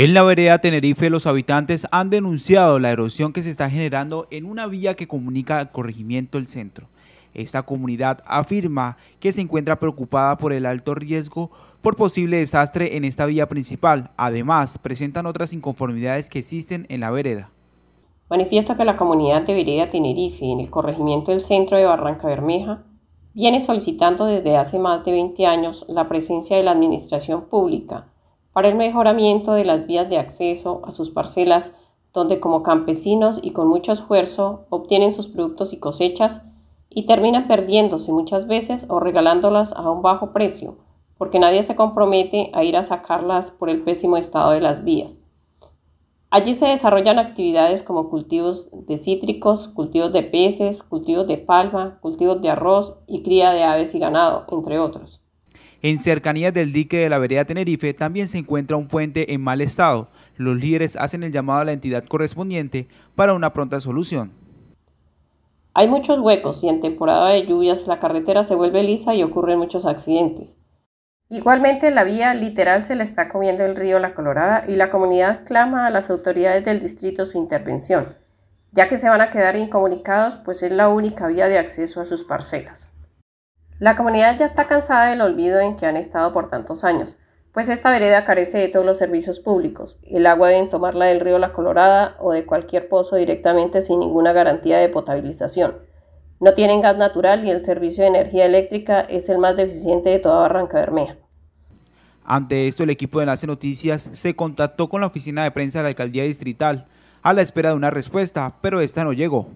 En la vereda Tenerife, los habitantes han denunciado la erosión que se está generando en una vía que comunica al corregimiento el centro. Esta comunidad afirma que se encuentra preocupada por el alto riesgo por posible desastre en esta vía principal. Además, presentan otras inconformidades que existen en la vereda. Manifiesto que la comunidad de Vereda Tenerife, en el corregimiento del centro de Barranca Bermeja, viene solicitando desde hace más de 20 años la presencia de la administración pública para el mejoramiento de las vías de acceso a sus parcelas, donde como campesinos y con mucho esfuerzo obtienen sus productos y cosechas y terminan perdiéndose muchas veces o regalándolas a un bajo precio, porque nadie se compromete a ir a sacarlas por el pésimo estado de las vías. Allí se desarrollan actividades como cultivos de cítricos, cultivos de peces, cultivos de palma, cultivos de arroz y cría de aves y ganado, entre otros. En cercanías del dique de la vereda Tenerife también se encuentra un puente en mal estado. Los líderes hacen el llamado a la entidad correspondiente para una pronta solución. Hay muchos huecos y en temporada de lluvias la carretera se vuelve lisa y ocurren muchos accidentes. Igualmente la vía literal se le está comiendo el río La Colorada y la comunidad clama a las autoridades del distrito su intervención, ya que se van a quedar incomunicados pues es la única vía de acceso a sus parcelas. La comunidad ya está cansada del olvido en que han estado por tantos años, pues esta vereda carece de todos los servicios públicos. El agua deben tomarla del río La Colorada o de cualquier pozo directamente sin ninguna garantía de potabilización. No tienen gas natural y el servicio de energía eléctrica es el más deficiente de toda Barranca Bermeja. Ante esto, el equipo de Enlace Noticias se contactó con la oficina de prensa de la alcaldía distrital a la espera de una respuesta, pero esta no llegó.